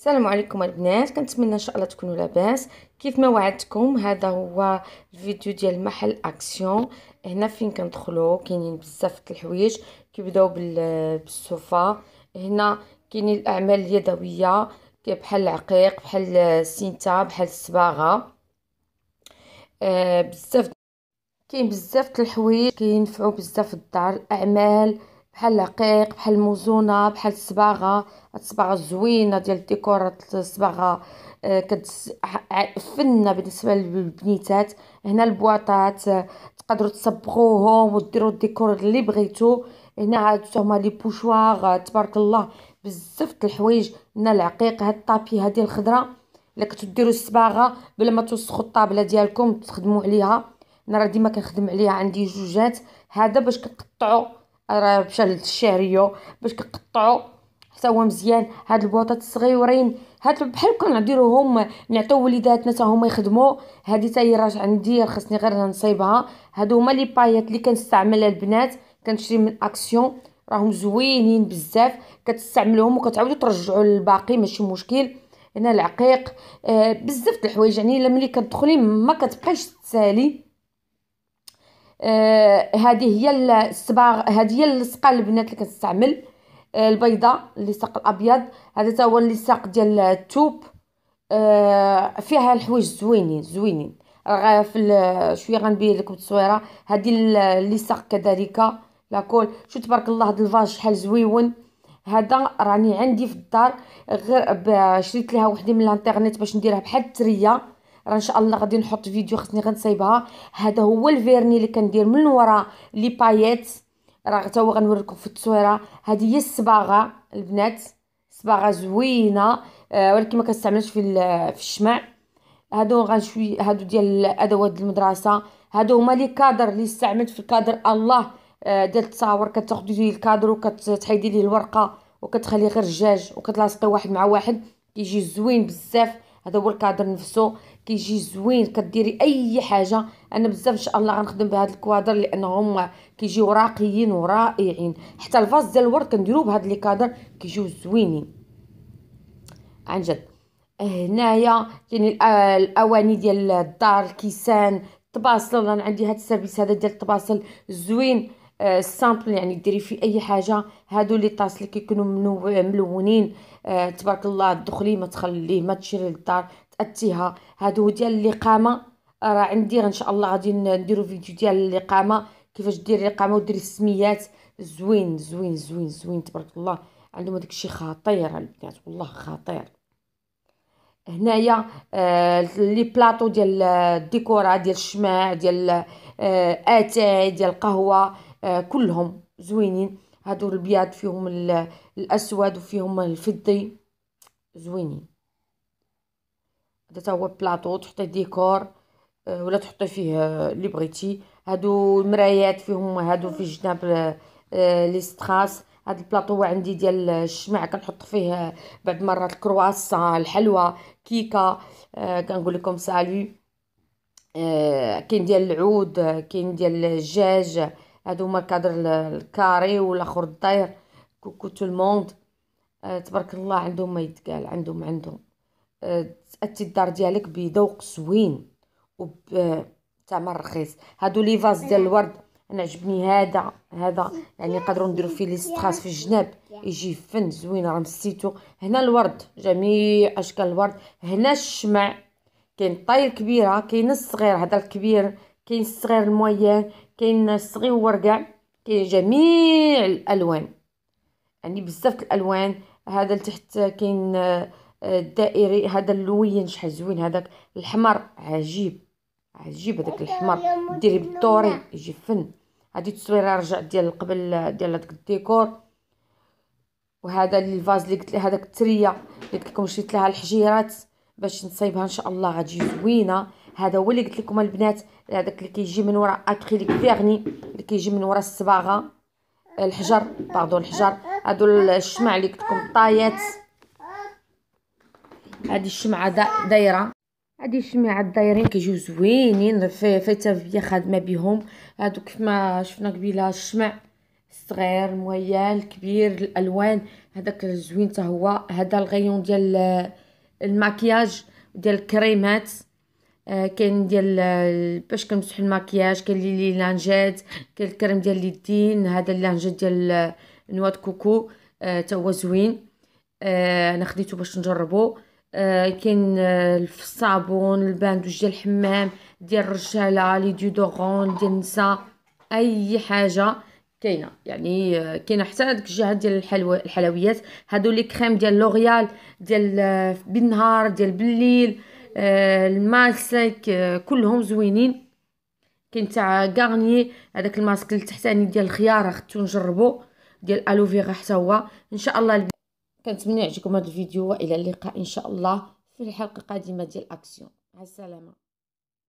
السلام عليكم البنات كنتمنى ان شاء الله تكونوا لاباس كيف ما وعدتكم هذا هو الفيديو ديال محل اكسيون هنا فين كندخلو كاينين بزاف الحوايج كيبداو بالصوفا هنا كاينين الاعمال اليدويه بحال العقيق بحال السينتا بحال الصباغه آه، بزاف كاين بزاف الحوايج كينفعوا بزاف الدار الاعمال بحال العقيق بحال الموزونه بحال الصباغه الصباغه الزوينه ديال الديكور الصباغه آه، كتس... فنه بالنسبه للبنيتات هنا البواطات آه، تقدروا تصبغوهم وديروا الديكور اللي بغيتو هنا عاد هما لي بوشوار تبارك الله بزاف الحوايج هنا العقيق هاد الطابي هادي الخضره الا كنتو ديروا الصباغه بلا ما توسخوا الطابله ديالكم تخدموا عليها انا راه ديما كنخدم عليها عندي جوجات هذا باش كتقطعوا راه مشى للشعريه باش كنقطعو حتى هو مزيان هاد البواطات الصغيورين هاد بحال كنديروهم نديروهم نعطيو وليداتنا حتى هما يخدموا هادي حتى هي راه عندي خصني غير نصيبها هادو هما لي بايات اللي كنستعملها البنات كنشري من اكسيون راهم زوينين بزاف كتستعملوهم وكتعاودوا ترجعوا للباقي ماشي مشكل هنا العقيق آه بزاف د الحوايج يعني الا ملي كتدخلي ما كتبقايش تسالي آه هذه هي الصباغ هذه هي اللصقه البنات اللي كنستعمل آه البيضه اللصاق الابيض هذا تا هو اللصاق ديال الثوب آه فيها الحوايج زوينين زوينين راه في شويه غنبين لكم التصويره هذه اللصاق كذلك لاكول شو تبارك الله هاد الفاج شحال زويون هذا راني عندي في الدار غير شريت لها وحده من الانترنت باش نديرها بحال التريه راه ان شاء الله غادي نحط فيديو خصني غنصايبها هذا هو الفيرني اللي كندير من ورا لي بايات راه حتى هو غنوريكم في التصويره هذه هي الصباغه البنات صباغه زوينه آه، ولكن ما كنستعملش في في الشمع هادو غنشوي هادو ديال الادوات المدرسه هادو هما لي كادر اللي استعملت في الكادر الله آه، ديال التصاور كتاخذي ليه الكادر وكتحيدي ليه الورقه وكتخلي غير الجاج وكتلاصقي واحد مع واحد كيجي زوين بزاف هذا هو الكادر نفسه كيجي زوين كديري اي حاجه انا بزاف ان شاء الله غنخدم بهذا الكوادر لانهم كيجيو راقيين ورائعين حتى الفاز ديال الورد كنديروه بهاد لي كادر كيجيو زوينين عن جد هنايا يعني الاواني ديال الدار الكيسان الطباسل انا عندي هاد السيرفيس هذا ديال التباصل زوين آه سامبل يعني ديري في اي حاجه هادو لي طاس اللي كيكونوا ملونين آه تبارك الله دخلي ما تخليه ما تشري للدار تاتيها هادو ديال الاقامه راه عندي ان شاء الله غادي نديرو فيديو ديال الاقامه كيفاش ديري الاقامه وديري السميات زوين زوين زوين زوين تبارك الله عندهم هذاك الشيء خطير البنات والله خطير هنايا آه لي بلاطو ديال آه، الديكورا ديال الشمع ديال آه اتاي ديال القهوه آه، كلهم زوينين هادو البياض فيهم الاسود وفيهم الفضي زوينين هذا هو بلاطو تحطي ديكور آه، ولا تحطي فيه آه، اللي بغيتي هادو المرايات فيهم هادو في جناب لي ستراس هاد البلاطو هو عندي ديال الشمع كنحط فيه بعد مرات الكرواسون الحلوى كيكه آه كنقول لكم سالو آه كاين ديال العود كاين ديال الدجاج هادو هما الكادر الكاري والاخر الداير كوكو تو الموند آه تبارك الله عندهم ما يتقال عندهم عندهم آه تاتي الدار ديالك بذوق زوين وبثمن رخيص هادو لي فاز ديال الورد انا عجبني هذا هذا يعني نقدروا نديروا فيه لي ستراس في الجناب يجي فن زوين راه مسيتو هنا الورد جميع اشكال الورد هنا الشمع كاين الطاير كبيره كاين الصغير هذا الكبير كاين الصغير الموين كاين الصغيور كاع كاين جميع الالوان يعني بزاف الالوان هذا لتحت كاين آه، الدائري هذا اللوين شحال زوين هذاك الحمر عجيب عجيب هذاك الحمر ديري بالطوري يجي فن هذه التصويره رجع ديال قبل ديال هذاك الديكور وهذا الفاز اللي قلت هذاك التريه قلت لكم شريت لها الحجيرات باش نصيبها ان شاء الله غتجي زوينه هذا هو اللي قلت لكم البنات هذاك اللي كيجي من وراء اكريليك فيغني اللي كيجي من وراء الصباغه الحجر باردو الحجر هادو الشمع اللي قلت لكم طايات هذه الشمعه دايره هادي الشمعه الدايرين كيجيو زوينين فيتافيا خادمه بهم هادو كيف ما شفنا قبيله الشمع الصغير المهيال الكبير الالوان هذاك زوين حتى هو هذا الغيون ديال الماكياج ديال الكريمات آه، كاين ديال آه، باش كنمسح الماكياج كاين لي لانجيت كاين الكريم ديال اليدين هذا اللانجيت ديال آه، نواه كوكو تا هو زوين انا خديته باش نجربو كاين الصابون الباندوج ديال الحمام ديال الرجاله لي ديودورون ديال النساء اي حاجه كاينه يعني كاينه حتى هذيك الجهه ديال الحلو الحلويات هادو لي كريم ديال لوريال ديال بالنهار ديال بالليل آه، الماسك آه، كلهم زوينين كاين تاع غارني هذاك الماسك التحتاني يعني ديال الخيار خدتو نجربو ديال الوفيرا حتى هو ان شاء الله كنتمنى يعجبكم هذا الفيديو والى اللقاء ان شاء الله في الحلقه القادمه ديال اكسيون مع السلامه